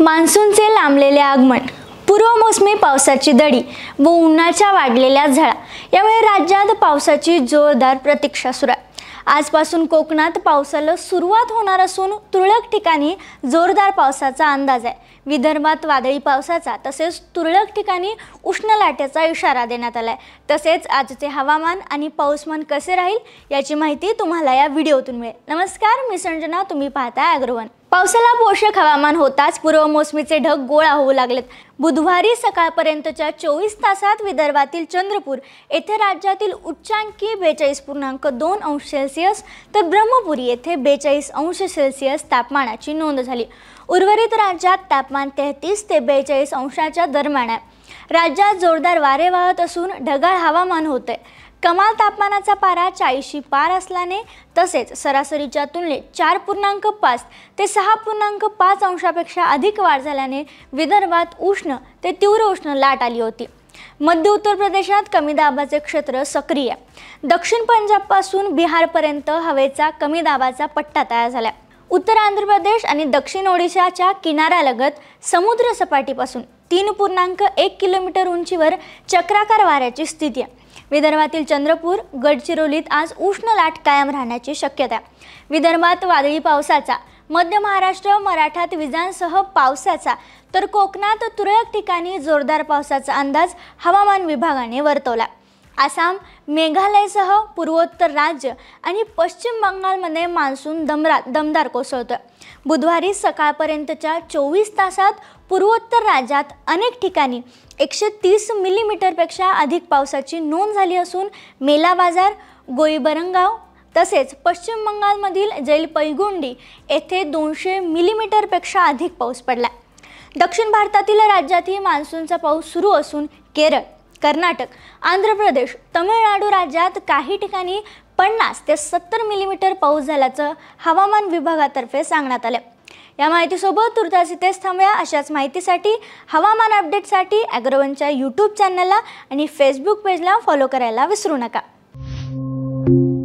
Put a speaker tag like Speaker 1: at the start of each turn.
Speaker 1: मान्सूनचे लांबलेले आगमन पूर्व मोसमी पावसाची दडी व उन्हाच्या वाढलेल्या झळा यामुळे राज्यात पावसाची जोरदार प्रतीक्षा सुरू आहे आजपासून कोकणात पावसाला सुरुवात होणार असून तुरळक ठिकाणी जोरदार पावसाचा अंदाज आहे विदर्भात वादळी पावसाचा तसेच तुरळक ठिकाणी उष्ण लाटेचा इशारा देण्यात आला आहे तसेच आजचे हवामान आणि पाऊसमान कसे राहील याची माहिती तुम्हाला या व्हिडिओतून मिळेल नमस्कार मी संजना तुम्ही पाहताय अग्रवन पावसाला पोषक हवामान होताच पूर्वमोसमीचे ढग गोळा होऊ लागलेत बुधवारी सकाळपर्यंतच्या चोवीस तासात विदर्भातील चंद्रपूर येथे राज्यातील उच्चांकी बेचाळीस पूर्णांक दोन अंश सेल्सिअस तर ब्रह्मपुरी येथे बेचाळीस अंश सेल्सिअस तापमानाची नोंद झाली उर्वरित राज्यात तापमान तेहतीस ते बेचाळीस अंशाच्या दरम्यान आहे राज्यात जोरदार वारे वाहत असून ढगाळ हवामान होते कमाल तापमानाचा पारा चाळीसशी पार असल्याने तसेच सरासरीच्या तुलनेत चार पूर्णांक पाच ते सहा पूर्णांक पाच अंशापेक्षा अधिक वाढ झाल्याने विदर्भात उष्ण ते तीव्र उष्ण लाट आली होती मध्य उत्तर प्रदेशात कमी दाबाचे क्षेत्र सक्रिय दक्षिण पंजाबपासून बिहारपर्यंत हवेचा कमी दाबाचा पट्टा तयार झाला उत्तर आंध्र प्रदेश आणि दक्षिण ओडिशाच्या किनाऱ्यालगत समुद्र सपाटीपासून तीन पूर्णांक एक किलोमीटर उंचीवर चक्राकार वाऱ्याची स्थिती आहे विदर्भातील चंद्रपूर गडचिरोलीत आज उष्ण लाट कायम राहण्याची शक्यता विदर्भात वादळी पावसाचा मध्य महाराष्ट्र मराठात विजांसह पावसाचा तर कोकणात तुरळक ठिकाणी जोरदार पावसाचा अंदाज हवामान विभागाने वर्तवला आसाम मेघालयसह पूर्वोत्तर राज्य आणि पश्चिम बंगालमध्ये मान्सून दमरा दमदार कोसळतोय बुधवारी सकाळपर्यंतच्या चोवीस तासात पूर्वोत्तर राज्यात अनेक ठिकाणी एकशे तीस मिलीमीटरपेक्षा अधिक पावसाची नोंद झाली असून मेला बाजार गोईबरंगाव तसेच पश्चिम बंगालमधील जैलपैगुंडी येथे दोनशे मिलीमीटरपेक्षा अधिक पाऊस पडला दक्षिण भारतातील राज्यातही मान्सूनचा पाऊस सुरू असून केरळ कर्नाटक आंध्र प्रदेश तमिळनाडू राज्यात काही ठिकाणी पन्नास ते सत्तर मिलीमीटर पाऊस झाल्याचं हवामान विभागातर्फे सांगण्यात आलं या माहितीसोबत तुर्तास इथेच थांबूया अशाच माहितीसाठी हवामान अपडेटसाठी ॲग्रोवनच्या यूट्यूब चॅनलला आणि फेसबुक पेजला फॉलो करायला विसरू नका